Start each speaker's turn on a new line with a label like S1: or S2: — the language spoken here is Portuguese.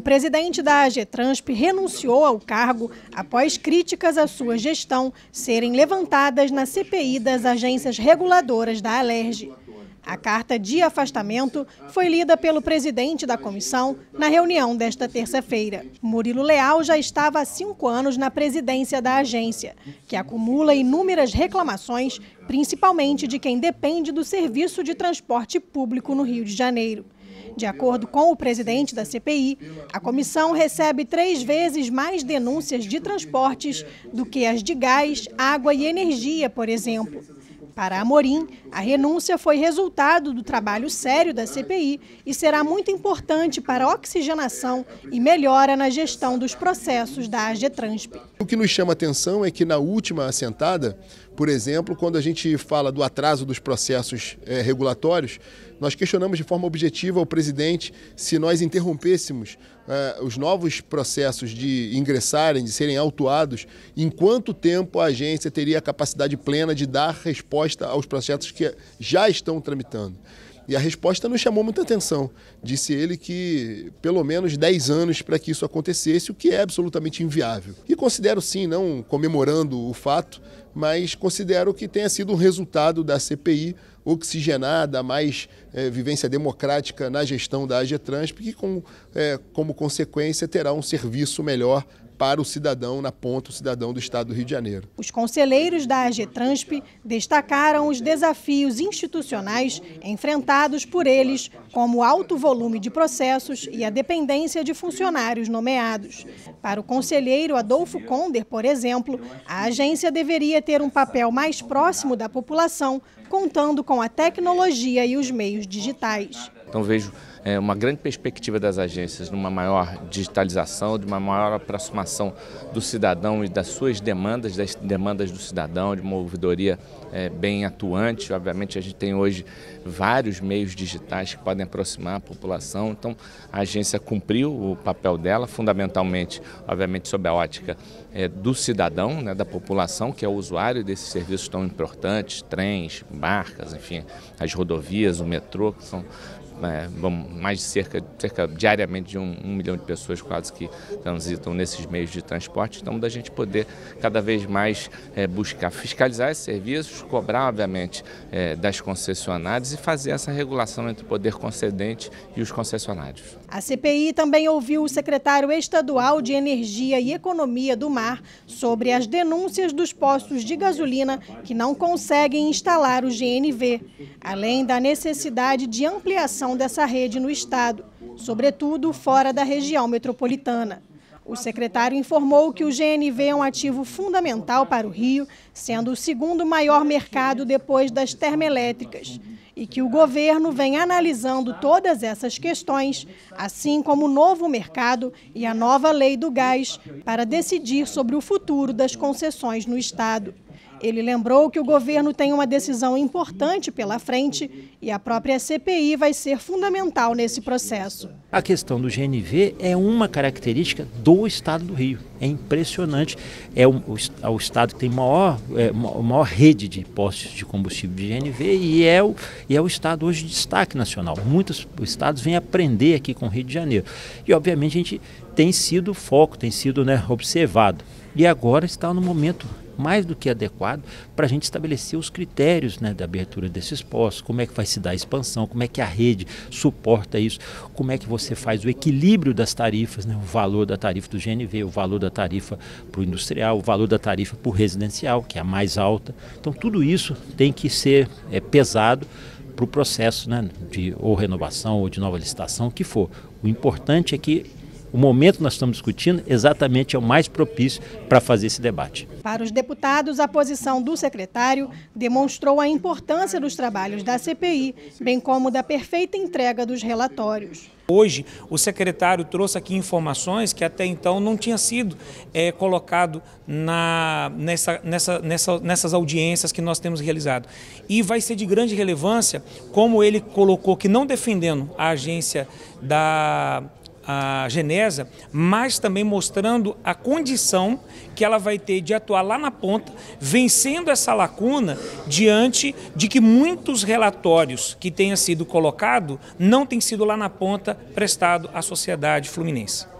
S1: O presidente da AGETRANSP renunciou ao cargo após críticas à sua gestão serem levantadas na CPI das agências reguladoras da Alerj. A carta de afastamento foi lida pelo presidente da comissão na reunião desta terça-feira. Murilo Leal já estava há cinco anos na presidência da agência, que acumula inúmeras reclamações, principalmente de quem depende do serviço de transporte público no Rio de Janeiro. De acordo com o presidente da CPI, a comissão recebe três vezes mais denúncias de transportes do que as de gás, água e energia, por exemplo. Para Amorim, a renúncia foi resultado do trabalho sério da CPI e será muito importante para a oxigenação e melhora na gestão dos processos da AGETRANSP.
S2: O que nos chama atenção é que na última assentada, por exemplo, quando a gente fala do atraso dos processos é, regulatórios, nós questionamos de forma objetiva ao presidente se nós interrompêssemos uh, os novos processos de ingressarem, de serem autuados, em quanto tempo a agência teria a capacidade plena de dar resposta aos processos que já estão tramitando. E a resposta não chamou muita atenção. Disse ele que pelo menos 10 anos para que isso acontecesse, o que é absolutamente inviável. E considero sim, não comemorando o fato, mas considero que tenha sido um resultado da CPI oxigenada, mais é, vivência democrática na gestão da AGETRANSP, que com, é, como consequência terá um serviço melhor para o cidadão, na ponta, o cidadão do Estado do Rio de Janeiro.
S1: Os conselheiros da AGTRANSP destacaram os desafios institucionais enfrentados por eles, como alto volume de processos e a dependência de funcionários nomeados. Para o conselheiro Adolfo Conder, por exemplo, a agência deveria ter um papel mais próximo da população, contando com a tecnologia e os meios digitais.
S3: Então vejo é, uma grande perspectiva das agências numa maior digitalização, de uma maior aproximação do cidadão e das suas demandas, das demandas do cidadão, de uma ouvidoria é, bem atuante. Obviamente a gente tem hoje vários meios digitais que podem aproximar a população. Então a agência cumpriu o papel dela, fundamentalmente, obviamente, sob a ótica é, do cidadão, né, da população, que é o usuário desses serviços tão importantes, trens, barcas, enfim, as rodovias, o metrô, que são é, mais de cerca, cerca diariamente de um, um, milhão de pessoas quase que transitam nesses meios de transporte, então da gente poder cada vez mais é, buscar fiscalizar esses serviços, cobrar obviamente é, das concessionárias e fazer essa regulação entre o poder concedente e os concessionários.
S1: A CPI também ouviu o secretário estadual de Energia e Economia do Mar sobre as denúncias dos postos de gasolina que não conseguem instalar o GNV, além da necessidade de ampliação dessa rede no Estado, sobretudo fora da região metropolitana. O secretário informou que o GNV é um ativo fundamental para o Rio, sendo o segundo maior mercado depois das termoelétricas, e que o governo vem analisando todas essas questões, assim como o novo mercado e a nova lei do gás, para decidir sobre o futuro das concessões no Estado. Ele lembrou que o governo tem uma decisão importante pela frente e a própria CPI vai ser fundamental nesse processo.
S4: A questão do GNV é uma característica do Estado do Rio. É impressionante. É o, o, é o Estado que tem maior, é, maior rede de postos de combustível de GNV e é, o, e é o Estado hoje de destaque nacional. Muitos estados vêm aprender aqui com o Rio de Janeiro. E, obviamente, a gente tem sido foco, tem sido né, observado. E agora está no momento mais do que adequado para a gente estabelecer os critérios né, da abertura desses postos, como é que vai se dar a expansão, como é que a rede suporta isso, como é que você faz o equilíbrio das tarifas, né, o valor da tarifa do GNV, o valor da tarifa para o industrial, o valor da tarifa para o residencial, que é a mais alta. Então tudo isso tem que ser é, pesado para o processo né, de ou renovação ou de nova licitação, o que for. O importante é que o momento que nós estamos discutindo exatamente é o mais propício para fazer esse debate.
S1: Para os deputados, a posição do secretário demonstrou a importância dos trabalhos da CPI, bem como da perfeita entrega dos relatórios.
S5: Hoje, o secretário trouxe aqui informações que até então não tinha sido é, colocado na, nessa, nessa, nessa, nessas audiências que nós temos realizado. E vai ser de grande relevância como ele colocou que não defendendo a agência da a Genesa, mas também mostrando a condição que ela vai ter de atuar lá na ponta, vencendo essa lacuna diante de que muitos relatórios que tenha sido colocado não tem sido lá na ponta prestado à sociedade fluminense.